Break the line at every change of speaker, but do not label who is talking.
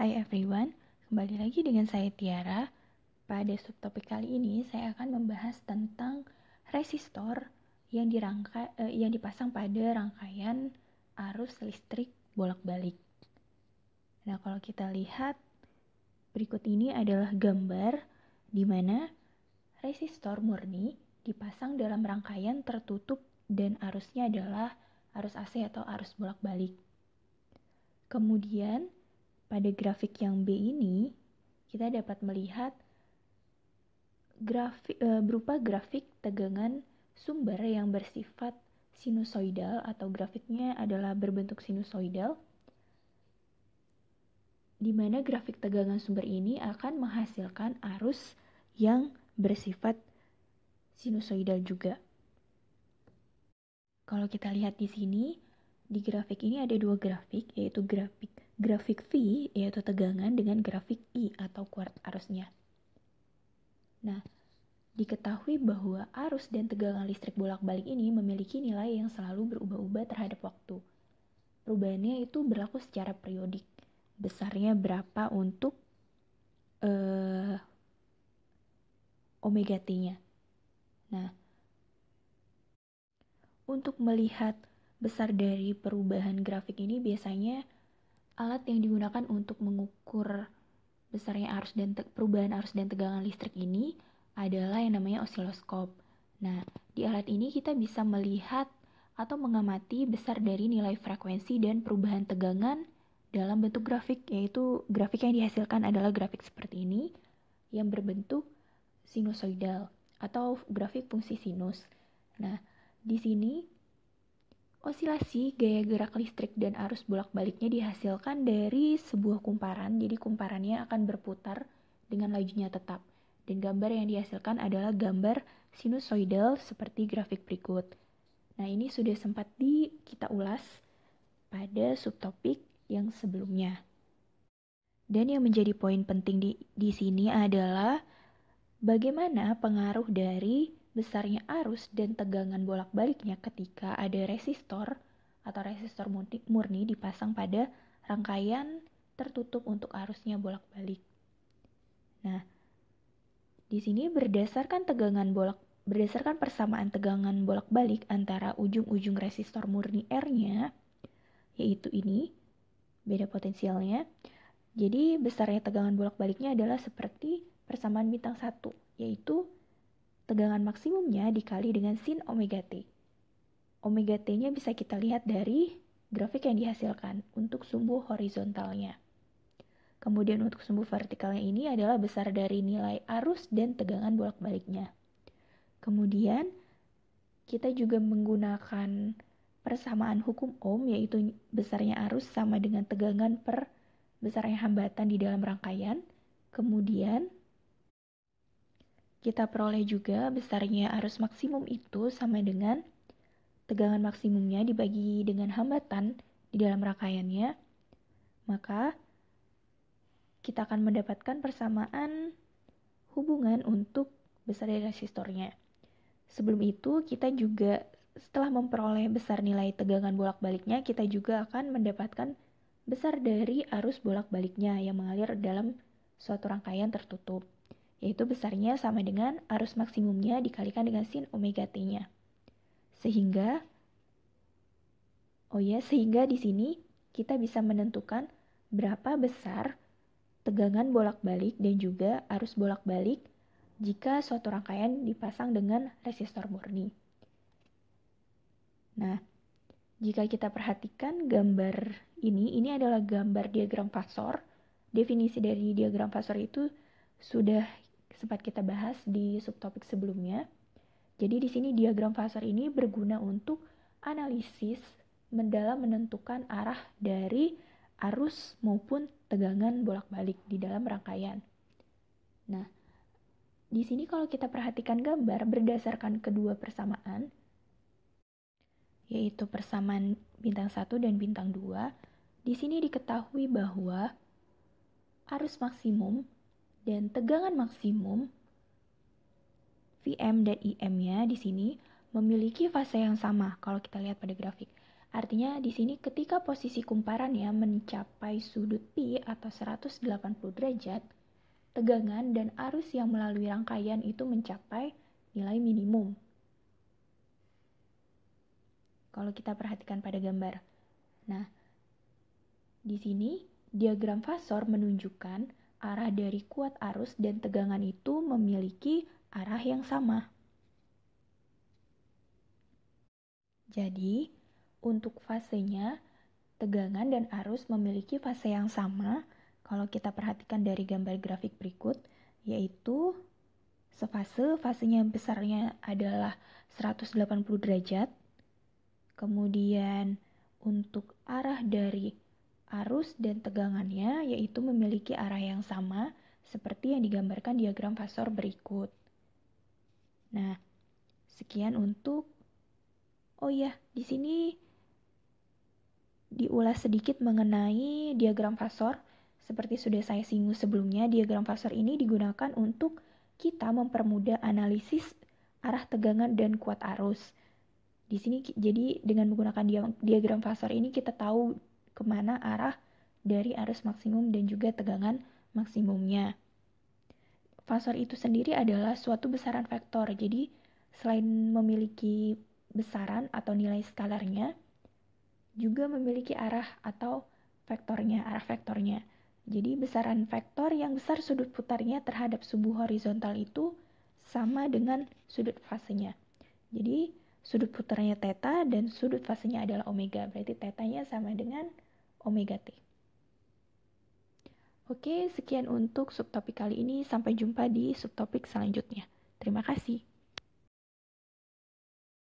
Hai everyone, kembali lagi dengan saya Tiara. Pada subtopik kali ini saya akan membahas tentang resistor yang dirangka eh, yang dipasang pada rangkaian arus listrik bolak-balik. Nah, kalau kita lihat berikut ini adalah gambar di mana resistor murni dipasang dalam rangkaian tertutup dan arusnya adalah arus AC atau arus bolak-balik. Kemudian pada grafik yang B ini, kita dapat melihat grafik, e, berupa grafik tegangan sumber yang bersifat sinusoidal atau grafiknya adalah berbentuk sinusoidal, di mana grafik tegangan sumber ini akan menghasilkan arus yang bersifat sinusoidal juga. Kalau kita lihat di sini, di grafik ini ada dua grafik, yaitu grafik grafik V yaitu tegangan dengan grafik I atau kuart arusnya. Nah, diketahui bahwa arus dan tegangan listrik bolak-balik ini memiliki nilai yang selalu berubah-ubah terhadap waktu. Perubahannya itu berlaku secara periodik. Besarnya berapa untuk uh, omega t-nya. Nah, untuk melihat besar dari perubahan grafik ini biasanya alat yang digunakan untuk mengukur besarnya arus dan perubahan arus dan tegangan listrik ini adalah yang namanya osiloskop. Nah, di alat ini kita bisa melihat atau mengamati besar dari nilai frekuensi dan perubahan tegangan dalam bentuk grafik, yaitu grafik yang dihasilkan adalah grafik seperti ini yang berbentuk sinusoidal atau grafik fungsi sinus. Nah, di sini Osilasi gaya gerak listrik dan arus bolak-baliknya dihasilkan dari sebuah kumparan, jadi kumparannya akan berputar dengan lajunya tetap. Dan gambar yang dihasilkan adalah gambar sinusoidal seperti grafik berikut. Nah, ini sudah sempat di kita ulas pada subtopik yang sebelumnya. Dan yang menjadi poin penting di, di sini adalah bagaimana pengaruh dari besarnya arus dan tegangan bolak-baliknya ketika ada resistor atau resistor murni dipasang pada rangkaian tertutup untuk arusnya bolak-balik. Nah, di sini berdasarkan tegangan bolak berdasarkan persamaan tegangan bolak-balik antara ujung-ujung resistor murni R-nya yaitu ini beda potensialnya. Jadi besarnya tegangan bolak-baliknya adalah seperti persamaan bintang satu, yaitu tegangan maksimumnya dikali dengan sin omega t. Omega t-nya bisa kita lihat dari grafik yang dihasilkan untuk sumbu horizontalnya. Kemudian untuk sumbu vertikalnya ini adalah besar dari nilai arus dan tegangan bolak-baliknya. Kemudian kita juga menggunakan persamaan hukum ohm yaitu besarnya arus sama dengan tegangan per besarnya hambatan di dalam rangkaian. Kemudian kita peroleh juga besarnya arus maksimum itu sama dengan tegangan maksimumnya dibagi dengan hambatan di dalam rangkaiannya, maka kita akan mendapatkan persamaan hubungan untuk besar dari resistornya. Sebelum itu, kita juga setelah memperoleh besar nilai tegangan bolak-baliknya, kita juga akan mendapatkan besar dari arus bolak-baliknya yang mengalir dalam suatu rangkaian tertutup yaitu besarnya sama dengan arus maksimumnya dikalikan dengan sin omega t-nya. Sehingga, oh ya, sehingga di sini kita bisa menentukan berapa besar tegangan bolak-balik dan juga arus bolak-balik jika suatu rangkaian dipasang dengan resistor murni. Nah, jika kita perhatikan gambar ini, ini adalah gambar diagram pasor. Definisi dari diagram pasor itu sudah sempat kita bahas di subtopik sebelumnya. Jadi di sini diagram fase ini berguna untuk analisis mendalam menentukan arah dari arus maupun tegangan bolak-balik di dalam rangkaian. Nah, di sini kalau kita perhatikan gambar berdasarkan kedua persamaan, yaitu persamaan bintang 1 dan bintang 2, di sini diketahui bahwa arus maksimum dan tegangan maksimum VM dan IM-nya di sini memiliki fase yang sama kalau kita lihat pada grafik. Artinya di sini ketika posisi kumparannya mencapai sudut pi atau 180 derajat, tegangan dan arus yang melalui rangkaian itu mencapai nilai minimum. Kalau kita perhatikan pada gambar. Nah, di sini diagram fasor menunjukkan arah dari kuat arus dan tegangan itu memiliki arah yang sama. Jadi, untuk fasenya, tegangan dan arus memiliki fase yang sama kalau kita perhatikan dari gambar grafik berikut, yaitu sefase, fasenya besarnya adalah 180 derajat. Kemudian untuk arah dari Arus dan tegangannya yaitu memiliki arah yang sama seperti yang digambarkan diagram fasor berikut. Nah, sekian untuk Oh ya, di sini diulas sedikit mengenai diagram fasor. Seperti sudah saya singgung sebelumnya, diagram fasor ini digunakan untuk kita mempermudah analisis arah tegangan dan kuat arus. Di sini jadi dengan menggunakan diagram fasor ini kita tahu kemana arah dari arus maksimum dan juga tegangan maksimumnya. Fasor itu sendiri adalah suatu besaran vektor, jadi selain memiliki besaran atau nilai skalarnya, juga memiliki arah atau vektornya, arah vektornya. Jadi besaran vektor yang besar sudut putarnya terhadap subuh horizontal itu sama dengan sudut fasenya. Jadi sudut putarnya teta dan sudut fasenya adalah omega. Berarti tetanya sama dengan omega t. Oke, sekian untuk subtopik kali ini. Sampai jumpa di subtopik selanjutnya. Terima kasih.